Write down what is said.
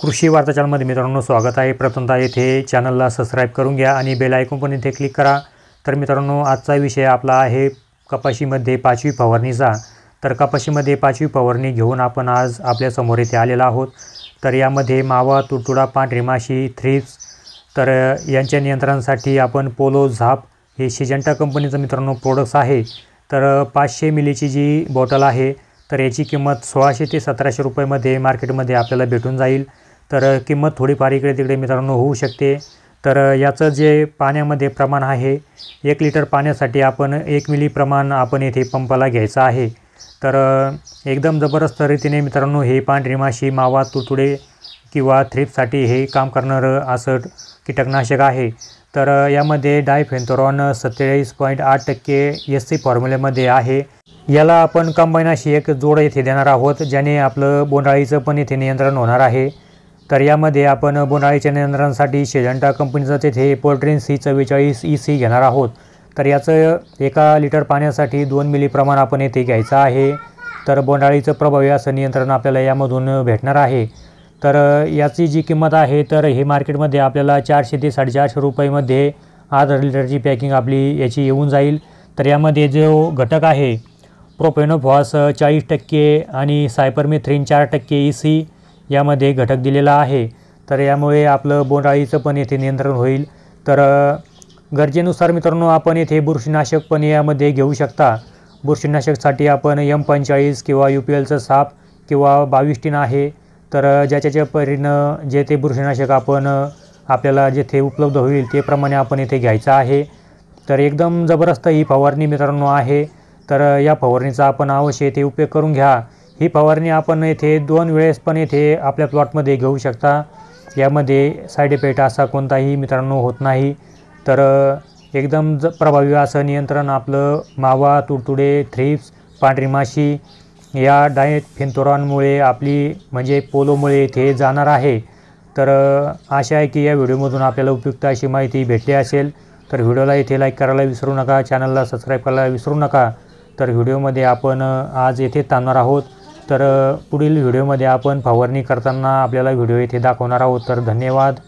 कृषी चॅनलमध्ये मित्रांनो स्वागत आहे प्रथमता येथे चॅनलला सबस्क्राईब करून घ्या आणि बेल ऐकून पण इथे क्लिक करा तर मित्रांनो आजचा विषय आपला आहे कपाशीमध्ये पाचवी फवारणीचा तर कपाशीमध्ये पाचवी फवारणी घेऊन आपण आज आपल्यासमोर इथे आलेला आहोत तर यामध्ये मावा तुडतुडा पांढरी माशी थ्रिप्स तर यांच्या नियंत्रणासाठी आपण पोलो झाप हे शिजंटा कंपनीचं मित्रांनो प्रोडक्ट्स आहे तर पाचशे मिलीची जी बॉटल आहे तर याची किंमत सोळाशे ते सतराशे रुपयेमध्ये मार्केटमध्ये आपल्याला भेटून जाईल तर किंमत थोडीफार इकडे तिकडे मित्रांनो होऊ शकते तर याचं जे पाण्यामध्ये प्रमाण आहे एक लिटर पाण्यासाठी आपण एक मिली प्रमाण आपण येथे पंपाला घ्यायचं आहे तर एकदम जबरदस्त रीतीने मित्रांनो हे पांढरी माशी मावा तुतुडे किंवा थ्रीपसाठी हे काम करणारं असं कीटकनाशक आहे तर यामध्ये डायफेंथोरॉन सत्तेचाळीस पॉईंट आठ टक्के एस सी फॉर्म्युलेमध्ये आहे याला आपण कंबाईनाशी एक जोड येथे देणार आहोत ज्याने आपलं बोंडाळीचं पण येथे नियंत्रण होणार आहे तर यामध्ये आपण बोनाळीच्या नियंत्रणासाठी शेजंटा कंपनीचं तेथे पोल्ट्रीन सी चव्वेचाळीस ई e सी घेणार आहोत तर याचं एका लिटर पाण्यासाठी दोन मिली प्रमाण आपण येथे घ्यायचं आहे तर बोंडाळीचं प्रभावी असं नियंत्रण आपल्याला यामधून भेटणार आहे तर याची जी किंमत आहे तर हे मार्केटमध्ये आपल्याला चारशे ते साडेचारशे रुपयेमध्ये आधा लिटरची पॅकिंग आपली याची येऊन जाईल तर यामध्ये जो घटक आहे प्रोपेनोफॉस चाळीस टक्के आणि सायपरमेथ्रीन चार टक्के ई e सी यामध्ये घटक दिलेला आहे तर यामुळे आपलं बोंडाळीचं पण येथे नियंत्रण होईल तर गरजेनुसार मित्रांनो आपण येथे बुरशीनाशक पण यामध्ये घेऊ शकता बुरशीनाशकसाठी आपण यम पंचाळीस किंवा यू पी एलचं साप किंवा बावीस टीन आहे तर ज्याच्याच्या परीनं जे ते बुरशीनाशक आपण आपल्याला जेथे उपलब्ध होईल ते प्रमाणे आपण येथे घ्यायचं आहे तर एकदम जबरदस्त ही फवारणी मित्रांनो आहे तर या फवारणीचा आपण अवश्य येथे उपयोग करून घ्या ही फवारणी आपण येथे दोन वेळेस पण येथे आपल्या प्लॉटमध्ये घेऊ शकता यामध्ये साईड इफेक्ट असा कोणताही मित्रांनो होत नाही तर एकदम ज प्रभावी असं नियंत्रण आपलं मावा तुडतुडे थ्रिप्स पांढरी माशी या डायट फिंतोरांमुळे आपली म्हणजे पोलोमुळे इथे जाणार आहे तर आशा आहे की या व्हिडिओमधून आपल्याला उपयुक्त अशी माहिती भेटली असेल तर व्हिडिओला इथे लाईक करायला विसरू नका चॅनलला सबस्क्राईब करायला विसरू नका तर व्हिडिओमध्ये आपण आज येथे थांबणार आहोत तर पुढील व्हिडिओमध्ये आपण फवारणी करताना आपल्याला व्हिडिओ येथे दाखवणार आहोत तर धन्यवाद